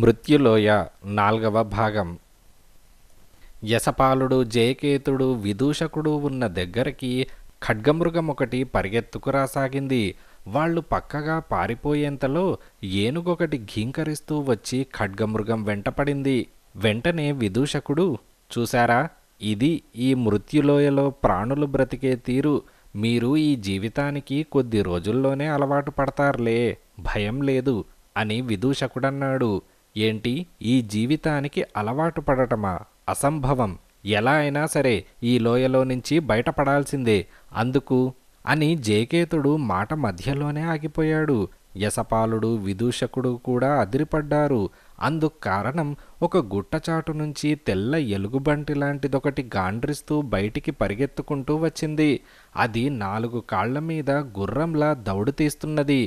మృత్యులోయ నాల్గవ భాగం యశపాలుడు జయకేతుడు విదూషకుడు ఉన్న దగ్గరికి ఖడ్గమృగం ఒకటి పరిగెత్తుకురాసాగింది వాళ్ళు పక్కగా పారిపోయేంతలో ఏనుగొకటి ఘీంకరిస్తూ వచ్చి ఖడ్గమృగం వెంటపడింది వెంటనే విదూషకుడు చూశారా ఇది ఈ మృత్యులోయలో ప్రాణులు బ్రతికే తీరు మీరు ఈ జీవితానికి కొద్ది రోజుల్లోనే అలవాటు పడతారులే భయం లేదు అని విదూషకుడన్నాడు ఏంటి ఈ జీవితానికి అలవాటు పడటమా అసంభవం ఎలా అయినా సరే ఈ లోయలో నుంచి బయటపడాల్సిందే అందుకు అని జేకేతుడు మాట మధ్యలోనే ఆగిపోయాడు యశపాలుడు విదూషకుడు కూడా అదిరిపడ్డారు అందుకు కారణం ఒక గుట్టచాటు నుంచి తెల్ల ఎలుగుబంటి లాంటిదొకటి గాండ్రిస్తూ బయటికి పరిగెత్తుకుంటూ వచ్చింది అది నాలుగు కాళ్ల మీద గుర్రంలా దౌడు తీస్తున్నది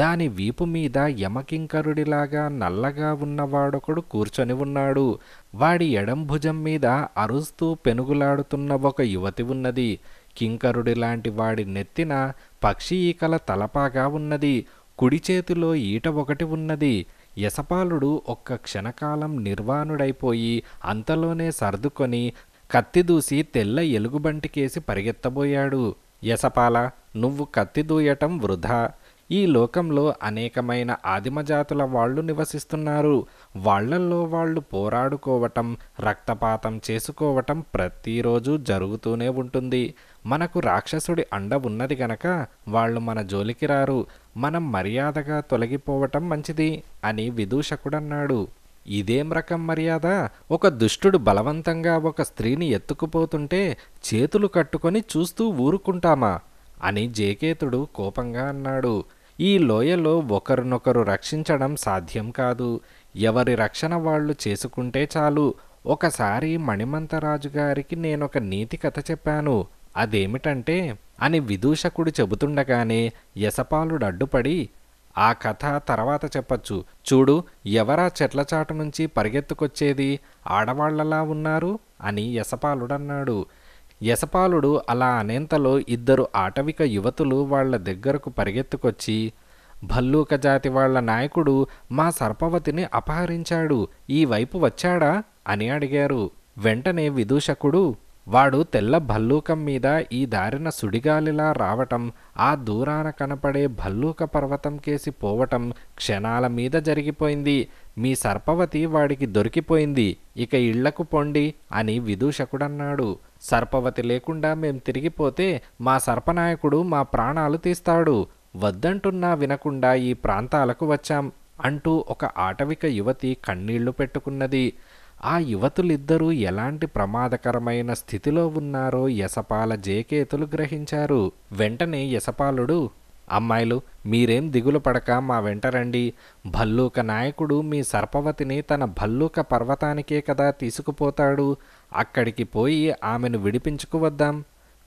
దాని వీపు మీద యమకింకరుడిలాగా నల్లగా ఉన్నవాడొకడు కూర్చొని ఉన్నాడు వాడి ఎడం భుజం మీద అరుస్తూ పెనుగులాడుతున్న ఒక యువతి ఉన్నది కింకరుడి లాంటి వాడి నెత్తిన పక్షి ఈకల తలపాగా ఉన్నది కుడి చేతిలో ఈట ఒకటి ఉన్నది యశపాలుడు ఒక్క క్షణకాలం నిర్వాణుడైపోయి అంతలోనే సర్దుకొని కత్తిదూసి తెల్ల ఎలుగుబంటికేసి పరిగెత్తబోయాడు యశపాల నువ్వు కత్తిదూయటం వృధా ఈ లోకంలో అనేకమైన ఆదిమజాతుల వాళ్ళు నివసిస్తున్నారు వాళ్లల్లో వాళ్ళు పోరాడుకోవటం రక్తపాతం చేసుకోవటం ప్రతిరోజు జరుగుతూనే ఉంటుంది మనకు రాక్షసుడి అండ ఉన్నది గనక వాళ్ళు మన జోలికి రారు మనం మర్యాదగా తొలగిపోవటం మంచిది అని విదూషకుడన్నాడు ఇదేం రకం మర్యాద ఒక దుష్టుడు బలవంతంగా ఒక స్త్రీని ఎత్తుకుపోతుంటే చేతులు కట్టుకొని చూస్తూ ఊరుకుంటామా అని జేకేతుడు కోపంగా అన్నాడు ఈ లోయలో ఒకరినొకరు రక్షించడం సాధ్యం కాదు ఎవరి రక్షణ వాళ్ళు చేసుకుంటే చాలు ఒకసారి మణిమంతరాజుగారికి గారికి నేనొక నీతి కథ చెప్పాను అదేమిటంటే అని విదూషకుడు చెబుతుండగానే యశపాలుడు అడ్డుపడి ఆ కథ తర్వాత చెప్పచ్చు చూడు ఎవరా చెట్లచాటు నుంచి పరిగెత్తుకొచ్చేది ఆడవాళ్లలా ఉన్నారు అని యశపాలుడన్నాడు యశపాలుడు అలా అనేంతలో ఇద్దరు ఆటవిక యువతులు వాళ్ల దగ్గరకు పరిగెత్తుకొచ్చి భల్లూక జాతి వాళ్ల నాయకుడు మా సర్పవతిని అపహరించాడు ఈ వైపు వచ్చాడా అని అడిగారు వెంటనే విదూషకుడు వాడు తెల్ల భల్లూకం మీద ఈ దారిన సుడిగాలిలా రావటం ఆ దూరాన కనపడే భల్లూక పర్వతం కేసి పోవటం క్షణాల మీద జరిగిపోయింది మీ సర్పవతి వాడికి దొరికిపోయింది ఇక ఇళ్లకు పొండి అని విదూషకుడన్నాడు సర్పవతి లేకుండా మేం తిరిగిపోతే మా సర్పనాయకుడు మా ప్రాణాలు తీస్తాడు వద్దంటున్నా వినకుండా ఈ ప్రాంతాలకు వచ్చాం అంటూ ఒక ఆటవిక యువతి కన్నీళ్లు పెట్టుకున్నది ఆ యువతులిద్దరూ ఎలాంటి ప్రమాదకరమైన స్థితిలో ఉన్నారో యశపాల జేకేతులు గ్రహించారు వెంటనే యశపాలుడు అమ్మాయిలు మీరేం దిగులు పడక మా వెంట రండి భల్లూక నాయకుడు మీ సర్పవతిని తన భల్లూక పర్వతానికే కదా తీసుకుపోతాడు అక్కడికి పోయి ఆమెను విడిపించుకువద్దాం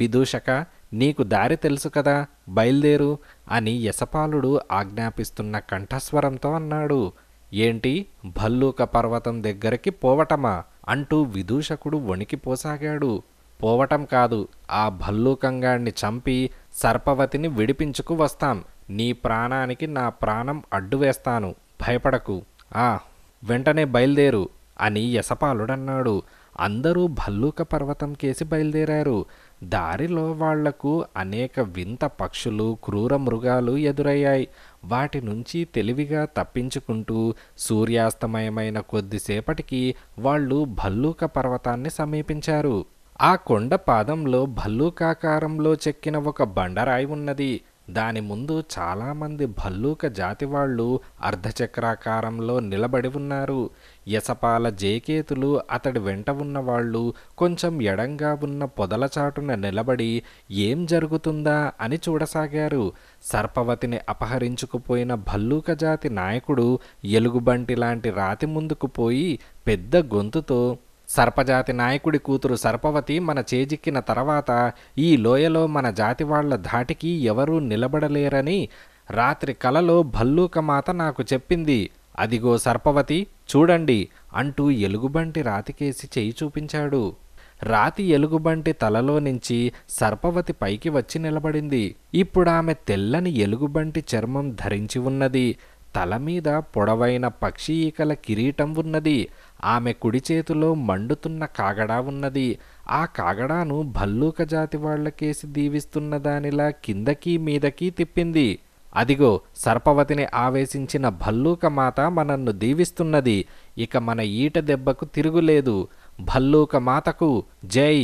విదూషక నీకు దారి తెలుసు కదా బయలుదేరు అని యశపాలుడు ఆజ్ఞాపిస్తున్న కంఠస్వరంతో అన్నాడు ఏంటి భల్లూక పర్వతం దగ్గరికి పోవటమా అంటూ విదూషకుడు వణికిపోసాగాడు పోవటం కాదు ఆ భల్లూకంగాణ్ణి చంపి సర్పవతిని విడిపించుకు వస్తాం నీ ప్రాణానికి నా ప్రాణం అడ్డు వేస్తాను భయపడకు ఆ వెంటనే బయలుదేరు అని యశపాలుడన్నాడు అందరూ భల్లూక పర్వతం కేసి బయలుదేరారు దారిలో వాళ్లకు అనేక వింత పక్షులు క్రూర మృగాలు ఎదురయ్యాయి వాటి నుంచి తెలివిగా తప్పించుకుంటూ సూర్యాస్తమయమైన కొద్దిసేపటికి వాళ్ళు భల్లూక పర్వతాన్ని సమీపించారు ఆ కొండ పాదంలో భల్లూకాకారంలో చెక్కిన ఒక బండరాయి ఉన్నది దాని ముందు చాలామంది భల్లూక జాతి వాళ్ళు అర్ధచక్రాకారంలో నిలబడి ఉన్నారు యసపాల జేకేతులు అతడి వెంట ఉన్నవాళ్ళు కొంచెం ఎడంగా ఉన్న పొదల చాటున నిలబడి ఏం జరుగుతుందా అని చూడసాగారు సర్పవతిని అపహరించుకుపోయిన భల్లూక జాతి నాయకుడు ఎలుగుబంటి లాంటి రాతి ముందుకు పోయి పెద్ద గొంతుతో సర్పజాతి నాయకుడి కూతురు సర్పవతి మన చేజిక్కిన తర్వాత ఈ లోయలో మన జాతి వాళ్ల ధాటికి ఎవరూ నిలబడలేరని రాత్రి కలలో భల్లూకమాత నాకు చెప్పింది అదిగో సర్పవతి చూడండి అంటూ ఎలుగుబంటి రాతికేసి చేయి చూపించాడు రాతి ఎలుగుబంటి తలలో నుంచి సర్పవతి పైకి వచ్చి నిలబడింది ఇప్పుడు ఆమె తెల్లని ఎలుగుబంటి చర్మం ధరించి ఉన్నది తలమీద పొడవైన పక్షి ఈకల కిరీటం ఉన్నది ఆమె కుడి చేతిలో మండుతున్న కాగడా ఉన్నది ఆ కాగడాను భల్లూక జాతి వాళ్లకేసి దీవిస్తున్న దానిలా కిందకీ మీదకీ తిప్పింది అదిగో సర్పవతిని ఆవేశించిన భల్లూక మాత మనన్ను దీవిస్తున్నది ఇక మన ఈట దెబ్బకు తిరుగులేదు భల్లూక మాతకు జై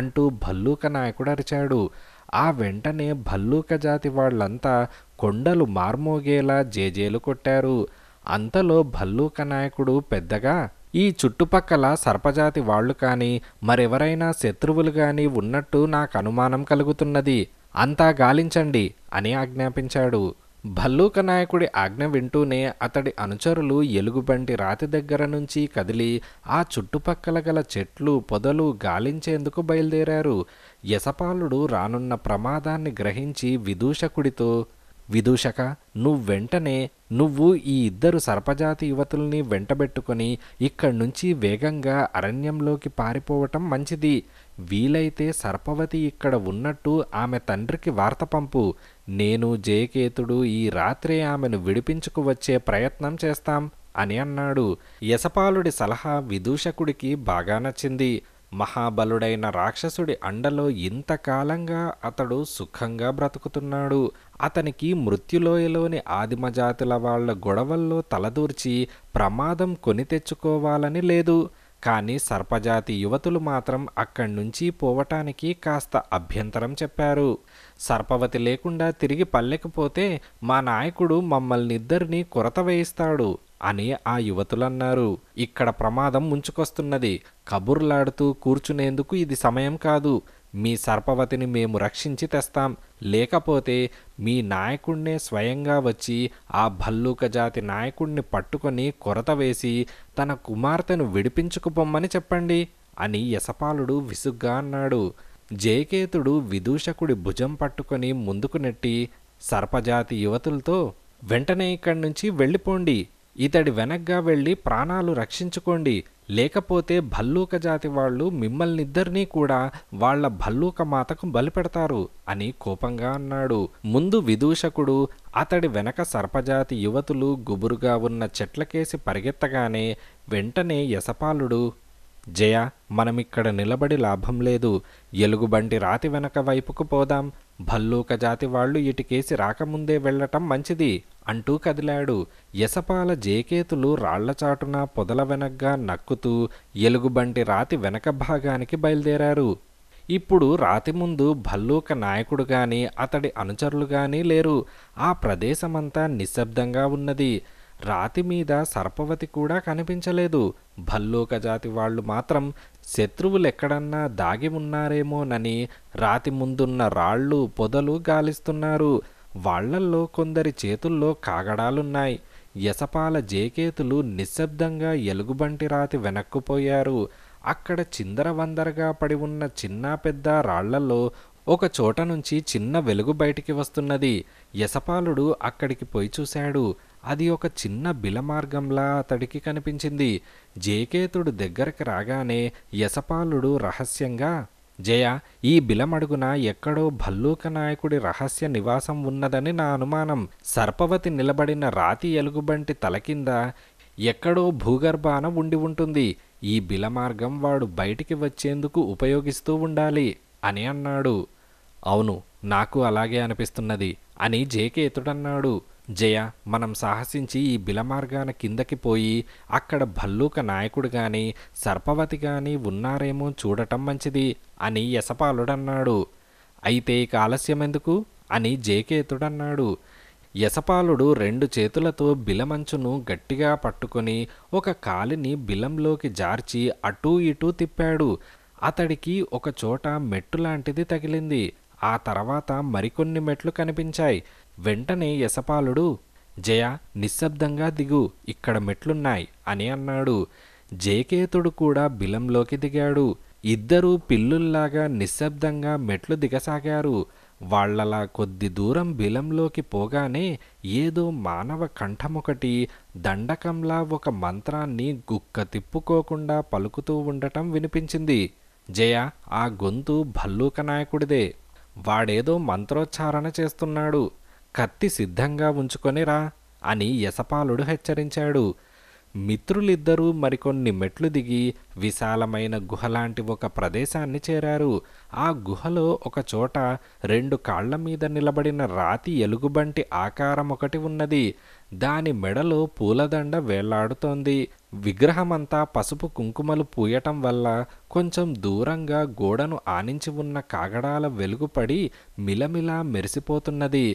అంటూ భల్లూక నాయకుడు అరిచాడు ఆ వెంటనే భల్లూక జాతి వాళ్ళంతా కొండలు మార్మోగేలా జేజేలు కొట్టారు అంతలో భల్లూక నాయకుడు పెద్దగా ఈ చుట్టుపక్కల సర్పజాతి వాళ్ళు కానీ మరెవరైనా శత్రువులు కానీ ఉన్నట్టు నాకు అనుమానం కలుగుతున్నది అంతా గాలించండి అని ఆజ్ఞాపించాడు భల్లూక నాయకుడి ఆజ్ఞ వింటూనే అతడి అనుచరులు ఎలుగుబంటి రాతి దగ్గర నుంచి కదిలి ఆ చుట్టుపక్కల గల చెట్లు పొదలు గాలించేందుకు బయలుదేరారు యశపాలుడు రానున్న ప్రమాదాన్ని గ్రహించి విదూషకుడితో విదూషక నువ్వెంటనే నువ్వు ఈ ఇద్దరు సర్పజాతి యువతుల్ని వెంటబెట్టుకొని ఇక్కడి నుంచి వేగంగా అరణ్యంలోకి పారిపోవటం మంచిది వీలైతే సర్పవతి ఇక్కడ ఉన్నట్టు ఆమె తండ్రికి వార్త పంపు నేను జయకేతుడు ఈ రాత్రే ఆమెను విడిపించుకు వచ్చే ప్రయత్నం చేస్తాం అని అన్నాడు యశపాలుడి సలహా విదూషకుడికి బాగా నచ్చింది మహాబలుడైన రాక్షసుడి అండలో ఇంతకాలంగా అతడు సుఖంగా బ్రతుకుతున్నాడు అతనికి మృత్యులోయలోని ఆదిమజాతుల వాళ్ల గొడవల్లో తలదూర్చి ప్రమాదం కొని తెచ్చుకోవాలని లేదు కానీ సర్పజాతి యువతులు మాత్రం అక్కడి నుంచి పోవటానికి కాస్త అభ్యంతరం చెప్పారు సర్పవతి లేకుండా తిరిగి పల్లెకపోతే మా నాయకుడు మమ్మల్నిద్దరినీ కొరత వేయిస్తాడు అని ఆ యువతులన్నారు ఇక్కడ ప్రమాదం ముంచుకొస్తున్నది కబుర్లాడుతూ కూర్చునేందుకు ఇది సమయం కాదు మీ సర్పవతిని మేము రక్షించి తెస్తాం లేకపోతే మీ నాయకుణ్ణే స్వయంగా వచ్చి ఆ భల్లూక జాతి నాయకుణ్ణి పట్టుకొని కొరత వేసి తన కుమార్తెను విడిపించుకుపొమ్మని చెప్పండి అని యశపాలుడు విసుగ్గా అన్నాడు జయకేతుడు విదూషకుడి భుజం పట్టుకొని ముందుకు నెట్టి సర్పజాతి యువతులతో వెంటనే ఇక్కడి నుంచి వెళ్ళిపోండి ఇతడి వెనగ్గా వెళ్ళి ప్రాణాలు రక్షించుకోండి లేకపోతే భల్లూక జాతి వాళ్ళు మిమ్మల్నిద్దరినీ కూడా వాళ్ల భల్లూక మాతకు బలిపెడతారు అని కోపంగా అన్నాడు ముందు విదూషకుడు అతడి వెనక సర్పజాతి యువతులు గుబురుగా ఉన్న చెట్లకేసి పరిగెత్తగానే వెంటనే యశపాలుడు జయ మనమిక్కడ నిలబడి లాభం లేదు ఎలుగుబంటి రాతి వెనక వైపుకు పోదాం భల్లూక జాతి వాళ్ళు ఇటుకేసి రాకముందే వెళ్ళటం మంచిది అంటూ కదిలాడు ఎసపాల జేకేతులు రాళ్లచాటున పొదల వెనగ్గా నక్కుతూ ఎలుగుబంటి రాతి వెనక భాగానికి బయలుదేరారు ఇప్పుడు రాతి ముందు భల్లూక నాయకుడు గాని అతడి అనుచరులు గాని లేరు ఆ ప్రదేశమంతా నిశ్శబ్దంగా ఉన్నది రాతి మీద సర్పవతి కూడా కనిపించలేదు భల్లూక జాతి వాళ్ళు మాత్రం శత్రువులెక్కడన్నా దాగి ఉన్నారేమోనని రాతి ముందున్న రాళ్ళు పొదలు గాలిస్తున్నారు వాళ్ళల్లో కొందరి చేతుల్లో కాగడాలున్నాయి యసపాల జేకేతులు నిశ్శబ్దంగా ఎలుగుబంటి రాతి వెనక్కుపోయారు అక్కడ చిందరవందరగా పడి ఉన్న చిన్న పెద్ద రాళ్లలో ఒక చోట నుంచి చిన్న వెలుగు బయటికి వస్తున్నది యశపాలుడు అక్కడికి పోయి చూశాడు అది ఒక చిన్న బిలమార్గంలా అతడికి కనిపించింది జేకేతుడు దగ్గరికి రాగానే యశపాలుడు రహస్యంగా జయ ఈ బిలమడుగున ఎక్కడో భల్లూక నాయకుడి రహస్య నివాసం ఉన్నదని నా అనుమానం సర్పవతి నిలబడిన రాతి ఎలుగుబంటి తల కింద ఎక్కడో భూగర్భాన ఉండి ఉంటుంది ఈ బిలమార్గం వాడు బయటికి వచ్చేందుకు ఉపయోగిస్తూ ఉండాలి అని అన్నాడు అవును నాకు అలాగే అనిపిస్తున్నది అని జేకేతుడన్నాడు జయ మనం సాహసించి ఈ బిలమార్గాన కిందకి పోయి అక్కడ భల్లూక నాయకుడు గాని సర్పవతి గాని ఉన్నారేమో చూడటం మంచిది అని యశపాలుడన్నాడు అయితే ఇక ఆలస్యమెందుకు అని జేకేతుడన్నాడు యశపాలుడు రెండు చేతులతో బిలమంచును గట్టిగా పట్టుకొని ఒక కాలిని బిలంలోకి జార్చి అటూ ఇటూ తిప్పాడు అతడికి ఒక చోట మెట్టు లాంటిది తగిలింది ఆ తర్వాత మరికొన్ని మెట్లు కనిపించాయి వెంటనే యశపాలుడు జయ నిశ్శబ్దంగా దిగు ఇక్కడ మెట్లున్నాయి అని అన్నాడు జేకేతుడు కూడా బిలంలోకి దిగాడు ఇద్దరూ పిల్లుల్లాగా నిశ్శబ్దంగా మెట్లు దిగసాగారు వాళ్లలా కొద్ది దూరం బిలంలోకి పోగానే ఏదో మానవ కంఠమొకటి దండకంలా ఒక మంత్రాన్ని గుక్క తిప్పుకోకుండా పలుకుతూ ఉండటం వినిపించింది జయ ఆ గొంతు భల్లూక నాయకుడిదే వాడేదో మంత్రోచ్చారణ చేస్తున్నాడు కత్తి సిద్ధంగా ఉంచుకొని రా అని యశపాలుడు హెచ్చరించాడు మిత్రులిద్దరూ మరికొన్ని మెట్లు దిగి విశాలమైన గుహలాంటి ఒక ప్రదేశాన్ని చేరారు ఆ గుహలో ఒక చోట రెండు కాళ్ల మీద నిలబడిన రాతి ఎలుగుబంటి ఆకారం ఒకటి ఉన్నది దాని మెడలో పూలదండ వేలాడుతోంది విగ్రహమంతా పసుపు కుంకుమలు పూయటం వల్ల కొంచెం దూరంగా గోడను ఆనించి ఉన్న కాగడాల వెలుగుపడి మిలమిలా మెరిసిపోతున్నది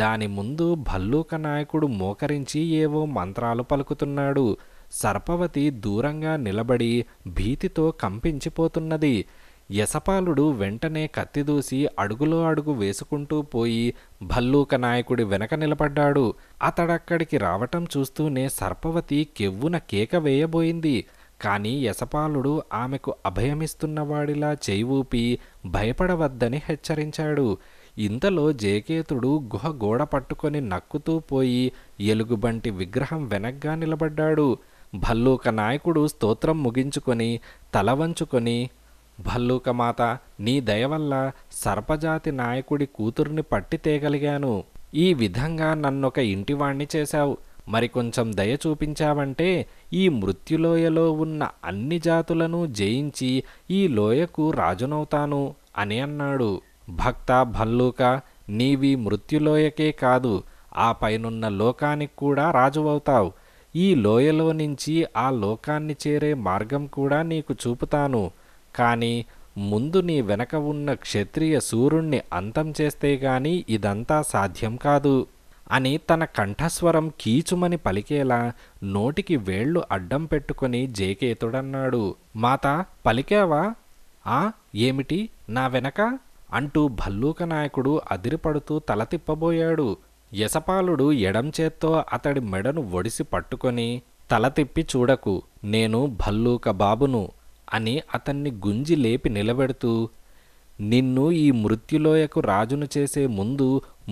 దాని ముందు భల్లూక నాయకుడు మోకరించి ఏవో మంత్రాలు పలుకుతున్నాడు సర్పవతి దూరంగా నిలబడి భీతితో కంపించిపోతున్నది యశపాలుడు వెంటనే కత్తిదూసి అడుగులో అడుగు వేసుకుంటూ పోయి భల్లూక నాయకుడి వెనక నిలబడ్డాడు అతడక్కడికి రావటం చూస్తూనే సర్పవతి కెవ్వున కేక వేయబోయింది కానీ యశపాలుడు ఆమెకు అభయమిస్తున్నవాడిలా చేయి ఊపి భయపడవద్దని హెచ్చరించాడు ఇంతలో జేకేతుడు గుహ గోడ పట్టుకొని నక్కుతూ పోయి ఎలుగుబంటి విగ్రహం వెనగ్గా నిలబడ్డాడు భల్లూక నాయకుడు స్తోత్రం ముగించుకొని తల వంచుకొని భల్లూకమాత నీ దయవల్ల సర్పజాతి నాయకుడి కూతుర్ని పట్టితేగలిగాను ఈ విధంగా నన్నొక ఇంటివాణ్ణి చేశావు మరికొంచెం దయ చూపించావంటే ఈ మృత్యులోయలో ఉన్న అన్ని జాతులను జయించి ఈ లోయకు రాజునవుతాను అని అన్నాడు భక్త భల్లూక నీవి మృత్యులోయకే కాదు ఆ పైనున్న లోకానికి కూడా రాజువవుతావు ఈ లోయలో నుంచి ఆ లోకాన్ని చేరే మార్గం కూడా నీకు చూపుతాను కానీ ముందు నీ వెనక ఉన్న క్షత్రియ సూర్యుణ్ణి అంతం చేస్తే గాని ఇదంతా సాధ్యం కాదు అని తన కంఠస్వరం కీచుమని పలికేలా నోటికి వేళ్లు అడ్డం పెట్టుకుని జేకేతుడన్నాడు మాత పలికావా ఆ ఏమిటి నా వెనక అంటూ భల్లూక నాయకుడు అదిరిపడుతూ తల తిప్పబోయాడు యశపాలుడు ఎడం చేత్తో అతడి మెడను ఒడిసి పట్టుకొని తల తిప్పి చూడకు నేను భల్లూక బాబును అని అతన్ని గుంజి లేపి నిలబెడుతూ నిన్ను ఈ మృత్యులోయకు రాజును చేసే ముందు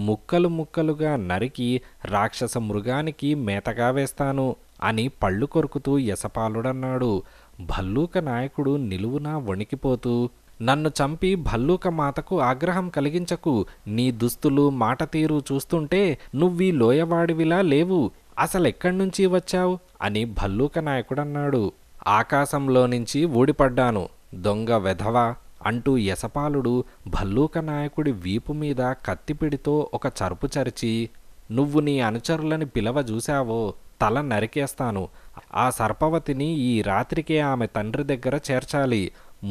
ముక్కలు ముక్కలుగా నరికి రాక్షస మృగానికి మేతగా వేస్తాను అని పళ్ళు కొరుకుతూ యశపాలుడన్నాడు భల్లూక నాయకుడు నిలువునా వణికిపోతూ నన్ను చంపి భల్లూక మాతకు ఆగ్రహం కలిగించకు నీ దుస్తులు మాట తీరు చూస్తుంటే నువ్వీ లోయవాడివిలా లేవు అసలెక్కడి వచ్చావు అని భల్లూక నాయకుడన్నాడు ఆకాశంలో నుంచి ఊడిపడ్డాను దొంగ వెధవ అంటూ యశపాలుడు భల్లూక నాయకుడి వీపు మీద కత్తిపిడితో ఒక చరుపు చరిచి నువ్వు నీ అనుచరులని పిలవ చూశావో తల నరికేస్తాను ఆ సర్పవతిని ఈ రాత్రికే ఆమె తండ్రి దగ్గర చేర్చాలి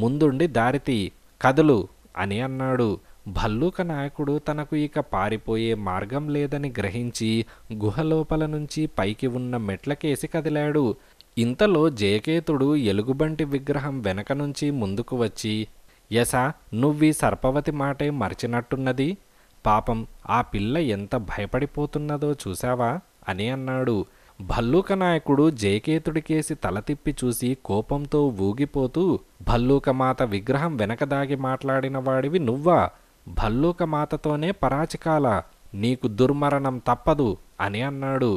ముందుండి దారితి కదులు అని అన్నాడు భల్లూక నాయకుడు తనకు ఇక పారిపోయే మార్గం లేదని గ్రహించి గుహలోపల నుంచి పైకి ఉన్న మెట్లకేసి కదిలాడు ఇంతలో జయకేతుడు ఎలుగుబంటి విగ్రహం వెనక నుంచి ముందుకు వచ్చి యశ నువ్వి సర్పవతి మాటే మర్చినట్టున్నది పాపం ఆ పిల్ల ఎంత భయపడిపోతున్నదో చూశావా అని అన్నాడు భల్లూక నాయకుడు జయకేతుడికేసి తల తిప్పి చూసి కోపంతో ఊగిపోతూ భల్లూకమాత విగ్రహం వెనకదాగి మాట్లాడిన వాడివి నువ్వా భల్లూకమాతతోనే పరాచికాల నీకు దుర్మరణం తప్పదు అని అన్నాడు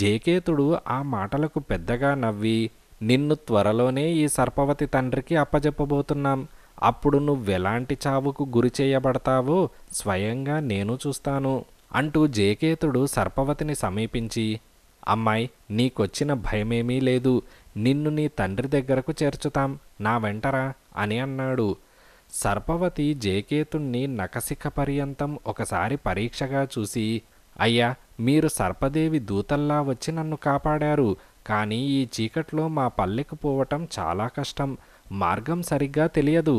జేకేతుడు ఆ మాటలకు పెద్దగా నవ్వి నిన్ను త్వరలోనే ఈ సర్పవతి తండ్రికి అప్పజెప్పబోతున్నాం అప్పుడు నువ్వెలాంటి చావుకు గురి చేయబడతావో స్వయంగా నేను చూస్తాను అంటూ జేకేతుడు సర్పవతిని సమీపించి అమ్మాయి నీకొచ్చిన భయమేమీ లేదు నిన్ను నీ తండ్రి దగ్గరకు చేర్చుతాం నా వెంటరా అని అన్నాడు సర్పవతి జేకేతుణ్ణి నకసిక పర్యంతం ఒకసారి పరీక్షగా చూసి అయ్యా మీరు సర్పదేవి దూతల్లా వచ్చి నన్ను కాపాడారు కానీ ఈ చీకట్లో మా పల్లెకు పోవటం చాలా కష్టం మార్గం సరిగ్గా తెలియదు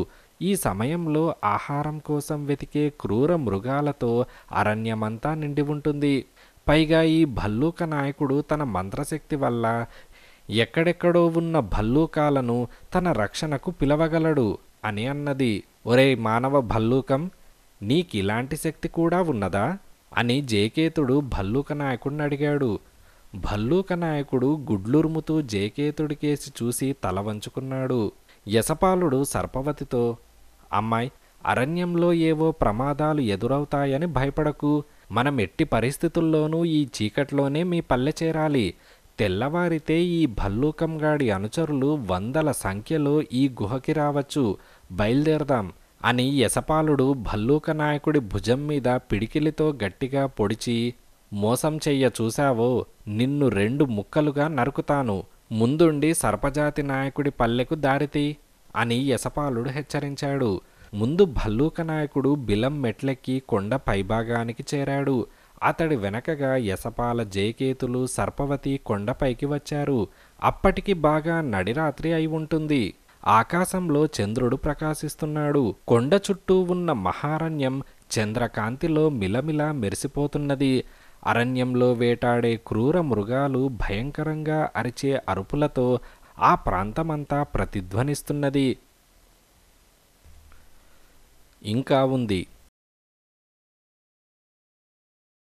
ఈ సమయంలో ఆహారం కోసం వెతికే క్రూర మృగాలతో అరణ్యమంతా నిండి ఉంటుంది పైగా ఈ భల్లూక నాయకుడు తన మంత్రశక్తి వల్ల ఎక్కడెక్కడో ఉన్న భల్లూకాలను తన రక్షణకు పిలవగలడు అని అన్నది ఒరే మానవ భల్లూకం నీకిలాంటి శక్తి కూడా ఉన్నదా అని జేకేతుడు భల్లూక నాయకుడిని అడిగాడు భల్లూక నాయకుడు గుడ్లురుముతూ జేకేతుడికేసి చూసి తల వంచుకున్నాడు యశపాలుడు సర్పవతితో అమ్మాయి అరణ్యంలో ఏవో ప్రమాదాలు ఎదురవుతాయని భయపడకు మనం ఎట్టి పరిస్థితుల్లోనూ ఈ చీకట్లోనే మీ పల్లె చేరాలి తెల్లవారితే ఈ భల్లూకంగాడి అనుచరులు వందల సంఖ్యలో ఈ గుహకి రావచ్చు బయలుదేరదాం అని యశపాలుడు భల్లూక నాయకుడి భుజం మీద పిడికిలితో గట్టిగా పొడిచి మోసం చెయ్య చూశావో నిన్ను రెండు ముక్కలుగా నరుకుతాను ముందుండి సర్పజాతి నాయకుడి పల్లెకు దారితీ అని యశపాలుడు హెచ్చరించాడు ముందు భల్లూక నాయకుడు బిలం మెట్లెక్కి కొండ పైభాగానికి చేరాడు అతడి వెనకగా యసపాల జయకేతులు సర్పవతి కొండపైకి వచ్చారు అప్పటికి బాగా నడిరాత్రి అయి ఉంటుంది ఆకాశంలో చంద్రుడు ప్రకాశిస్తున్నాడు కొండ చుట్టూ ఉన్న మహారణ్యం చంద్రకాంతిలో మిలమిలా మెరిసిపోతున్నది అరణ్యంలో వేటాడే క్రూర మృగాలు భయంకరంగా అరిచే అరుపులతో ఆ ప్రాంతమంతా ప్రతిధ్వనిస్తున్నది ఇంకా ఉంది